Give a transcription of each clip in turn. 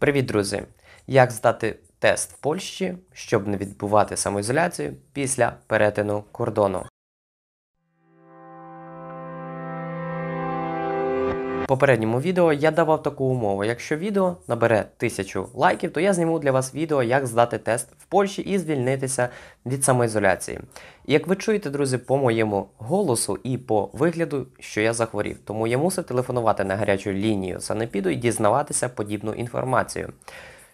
Привіт, друзі! Як здати тест в Польщі, щоб не відбувати самоізоляцію після перетину кордону? попередньому відео я давав таку умову. Якщо відео набере 1000 лайків, то я зніму для вас відео, як здати тест в Польщі і звільнитися від самоізоляції. І як ви чуєте, друзі, по моєму голосу і по вигляду, що я захворів, тому я мусив телефонувати на гарячу лінію санепіду і дізнаватися подібну інформацію.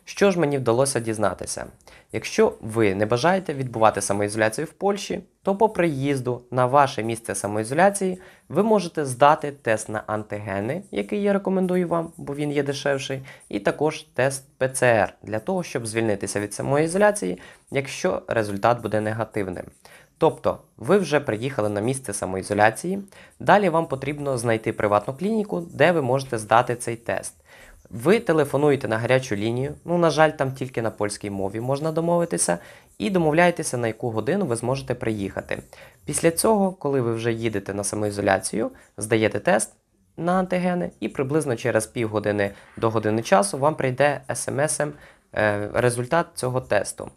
Що ж мені вдалося дізнатися? Якщо ви не бажаєте відбувати самоізоляцію в Польщі, то по приїзду на ваше місце самоізоляції ви можете здати тест на антигени, який я рекомендую вам, бо він є дешевший, і також тест ПЦР для того, щоб звільнитися від самоізоляції, якщо результат буде негативним. Тобто ви вже приїхали на місце самоізоляції, далі вам потрібно знайти приватну клініку, де ви можете здати цей тест. Ви телефонуєте на гарячу лінію, ну, на жаль, там тільки на польській мові можна домовитися, і домовляєтеся, на яку годину ви зможете приїхати. Після цього, коли ви вже їдете на самоізоляцію, здаєте тест на антигени, і приблизно через півгодини до години часу вам прийде смс-ем е, результат цього тесту.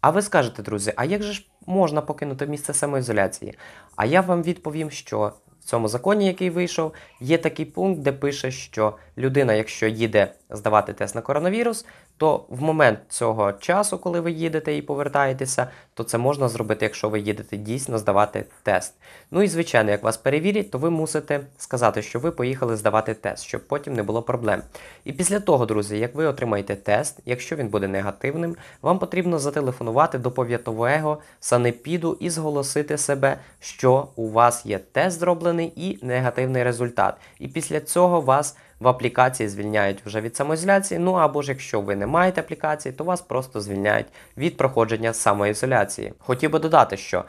А ви скажете, друзі, а як же ж можна покинути місце самоізоляції? А я вам відповім, що цьому законі, який вийшов, є такий пункт, де пише, що людина, якщо їде здавати тест на коронавірус, то в момент цього часу, коли ви їдете і повертаєтеся, то це можна зробити, якщо ви їдете дійсно здавати тест. Ну і звичайно, як вас перевірять, то ви мусите сказати, що ви поїхали здавати тест, щоб потім не було проблем. І після того, друзі, як ви отримаєте тест, якщо він буде негативним, вам потрібно зателефонувати до пов'ятового санепіду і зголосити себе, що у вас є тест зроблений і негативний результат. І після цього вас в аплікації звільняють вже від самоізоляції. Ну або ж якщо ви не маєте аплікації, то вас просто звільняють від проходження самоізоляції. Хотів би додати, що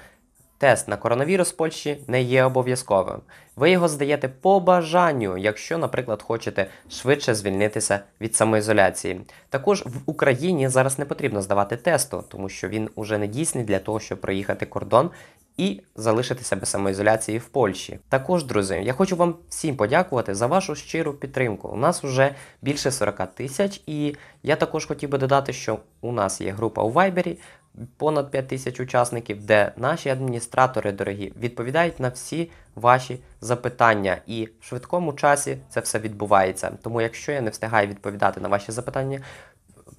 Тест на коронавірус в Польщі не є обов'язковим. Ви його здаєте по бажанню, якщо, наприклад, хочете швидше звільнитися від самоізоляції. Також в Україні зараз не потрібно здавати тесту, тому що він уже не дійсний для того, щоб проїхати кордон і залишитися без самоізоляції в Польщі. Також, друзі, я хочу вам всім подякувати за вашу щиру підтримку. У нас вже більше 40 тисяч, і я також хотів би додати, що у нас є група у Вайбері, понад 5 тисяч учасників, де наші адміністратори дорогі відповідають на всі ваші запитання. І в швидкому часі це все відбувається. Тому, якщо я не встигаю відповідати на ваші запитання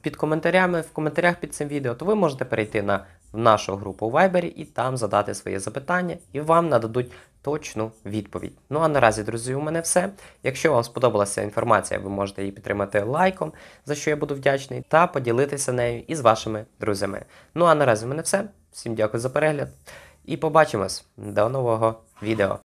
під коментарями, в коментарях під цим відео, то ви можете перейти на в нашу групу у Viber і там задати своє запитання, і вам нададуть точну відповідь. Ну а наразі, друзі, у мене все. Якщо вам сподобалася інформація, ви можете її підтримати лайком, за що я буду вдячний, та поділитися нею із вашими друзями. Ну а наразі в мене все. Всім дякую за перегляд і побачимось до нового відео.